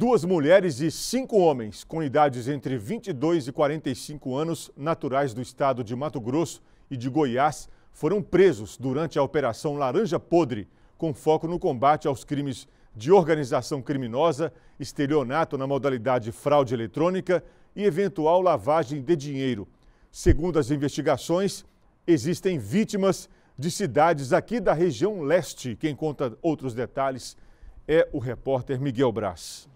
Duas mulheres e cinco homens com idades entre 22 e 45 anos, naturais do estado de Mato Grosso e de Goiás, foram presos durante a Operação Laranja Podre, com foco no combate aos crimes de organização criminosa, estelionato na modalidade fraude eletrônica e eventual lavagem de dinheiro. Segundo as investigações, existem vítimas de cidades aqui da região leste. Quem conta outros detalhes é o repórter Miguel Braz.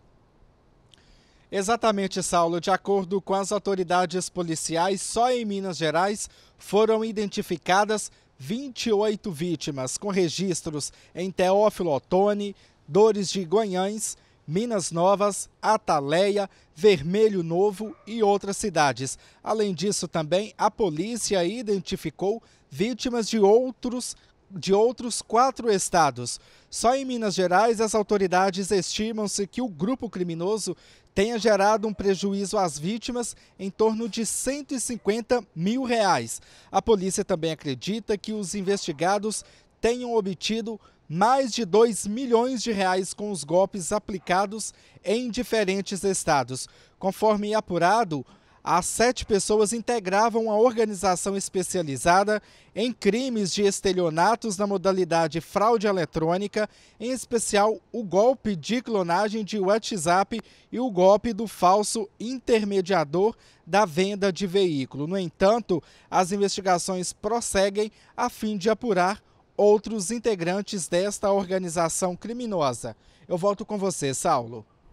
Exatamente, Saulo. De acordo com as autoridades policiais, só em Minas Gerais foram identificadas 28 vítimas, com registros em Teófilo Otoni, Dores de Goiânia, Minas Novas, Ataleia, Vermelho Novo e outras cidades. Além disso, também a polícia identificou vítimas de outros de outros quatro estados. Só em Minas Gerais, as autoridades estimam-se que o grupo criminoso tenha gerado um prejuízo às vítimas em torno de 150 mil reais. A polícia também acredita que os investigados tenham obtido mais de 2 milhões de reais com os golpes aplicados em diferentes estados. Conforme apurado, as sete pessoas integravam a organização especializada em crimes de estelionatos na modalidade fraude eletrônica, em especial o golpe de clonagem de WhatsApp e o golpe do falso intermediador da venda de veículo. No entanto, as investigações prosseguem a fim de apurar outros integrantes desta organização criminosa. Eu volto com você, Saulo.